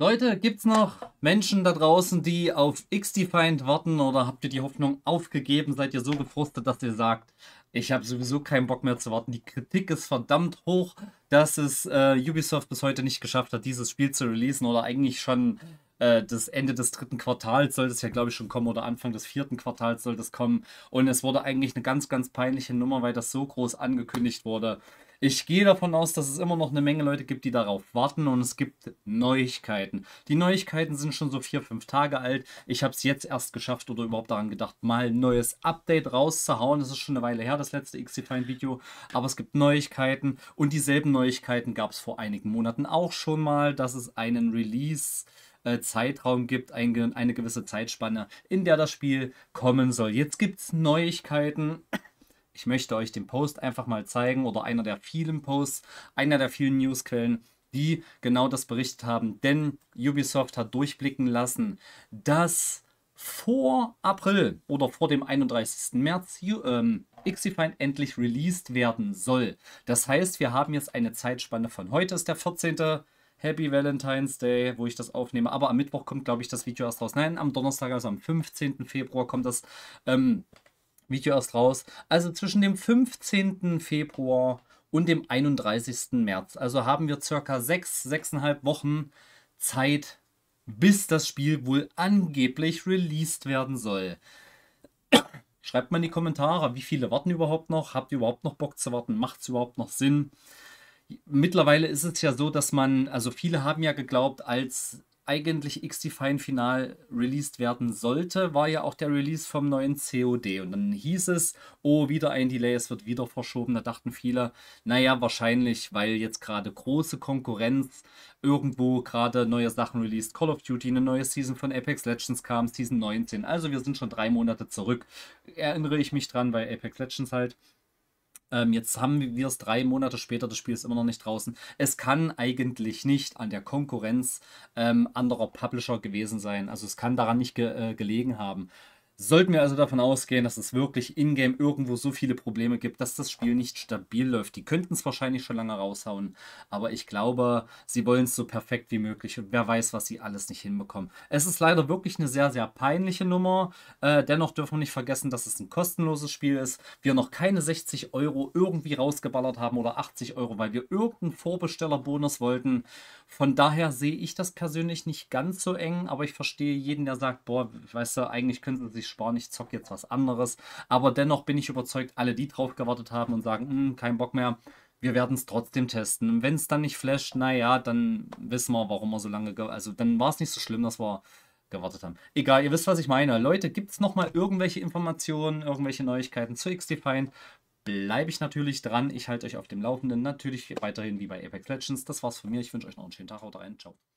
Leute, gibt es noch Menschen da draußen, die auf X-Defined warten oder habt ihr die Hoffnung aufgegeben? Seid ihr so gefrustet, dass ihr sagt, ich habe sowieso keinen Bock mehr zu warten. Die Kritik ist verdammt hoch, dass es äh, Ubisoft bis heute nicht geschafft hat, dieses Spiel zu releasen oder eigentlich schon äh, das Ende des dritten Quartals sollte es ja, glaube ich, schon kommen oder Anfang des vierten Quartals sollte es kommen. Und es wurde eigentlich eine ganz, ganz peinliche Nummer, weil das so groß angekündigt wurde. Ich gehe davon aus, dass es immer noch eine Menge Leute gibt, die darauf warten und es gibt Neuigkeiten. Die Neuigkeiten sind schon so vier, fünf Tage alt. Ich habe es jetzt erst geschafft oder überhaupt daran gedacht, mal ein neues Update rauszuhauen. Das ist schon eine Weile her, das letzte XCFine-Video. Aber es gibt Neuigkeiten und dieselben Neuigkeiten gab es vor einigen Monaten auch schon mal, dass es einen Release... Zeitraum gibt, eine gewisse Zeitspanne, in der das Spiel kommen soll. Jetzt gibt es Neuigkeiten ich möchte euch den Post einfach mal zeigen oder einer der vielen Posts, einer der vielen Newsquellen, die genau das berichtet haben. Denn Ubisoft hat durchblicken lassen, dass vor April oder vor dem 31. März ähm, Xifine endlich released werden soll. Das heißt, wir haben jetzt eine Zeitspanne von heute ist der 14. Happy Valentine's Day, wo ich das aufnehme. Aber am Mittwoch kommt, glaube ich, das Video erst raus. Nein, am Donnerstag, also am 15. Februar, kommt das ähm, Video erst raus. Also zwischen dem 15. Februar und dem 31. März. Also haben wir circa sechs, 6,5 Wochen Zeit, bis das Spiel wohl angeblich released werden soll. Schreibt mal in die Kommentare, wie viele warten überhaupt noch? Habt ihr überhaupt noch Bock zu warten? Macht es überhaupt noch Sinn? Mittlerweile ist es ja so, dass man, also viele haben ja geglaubt, als eigentlich XDefine final released werden sollte, war ja auch der Release vom neuen COD. Und dann hieß es, oh, wieder ein Delay, es wird wieder verschoben. Da dachten viele, naja, wahrscheinlich, weil jetzt gerade große Konkurrenz irgendwo gerade neue Sachen released. Call of Duty, eine neue Season von Apex Legends kam, Season 19. Also wir sind schon drei Monate zurück. Erinnere ich mich dran, weil Apex Legends halt. Ähm, jetzt haben wir es drei Monate später, das Spiel ist immer noch nicht draußen. Es kann eigentlich nicht an der Konkurrenz ähm, anderer Publisher gewesen sein. Also es kann daran nicht ge äh, gelegen haben. Sollten wir also davon ausgehen, dass es wirklich in-game irgendwo so viele Probleme gibt, dass das Spiel nicht stabil läuft. Die könnten es wahrscheinlich schon lange raushauen, aber ich glaube, sie wollen es so perfekt wie möglich und wer weiß, was sie alles nicht hinbekommen. Es ist leider wirklich eine sehr, sehr peinliche Nummer. Äh, dennoch dürfen wir nicht vergessen, dass es ein kostenloses Spiel ist. Wir noch keine 60 Euro irgendwie rausgeballert haben oder 80 Euro, weil wir irgendeinen Vorbestellerbonus wollten. Von daher sehe ich das persönlich nicht ganz so eng, aber ich verstehe jeden, der sagt, boah, weißt du, eigentlich könnten sie sich sich sparen, ich zocke jetzt was anderes. Aber dennoch bin ich überzeugt, alle, die drauf gewartet haben und sagen, hm, kein Bock mehr, wir werden es trotzdem testen. Und wenn es dann nicht flasht, naja, dann wissen wir, warum wir so lange, also dann war es nicht so schlimm, dass wir gewartet haben. Egal, ihr wisst, was ich meine. Leute, gibt es nochmal irgendwelche Informationen, irgendwelche Neuigkeiten zu XDefiant? Bleibe ich natürlich dran. Ich halte euch auf dem Laufenden. Natürlich weiterhin wie bei Apex Legends. Das war's von mir. Ich wünsche euch noch einen schönen Tag. Haut rein. Ciao.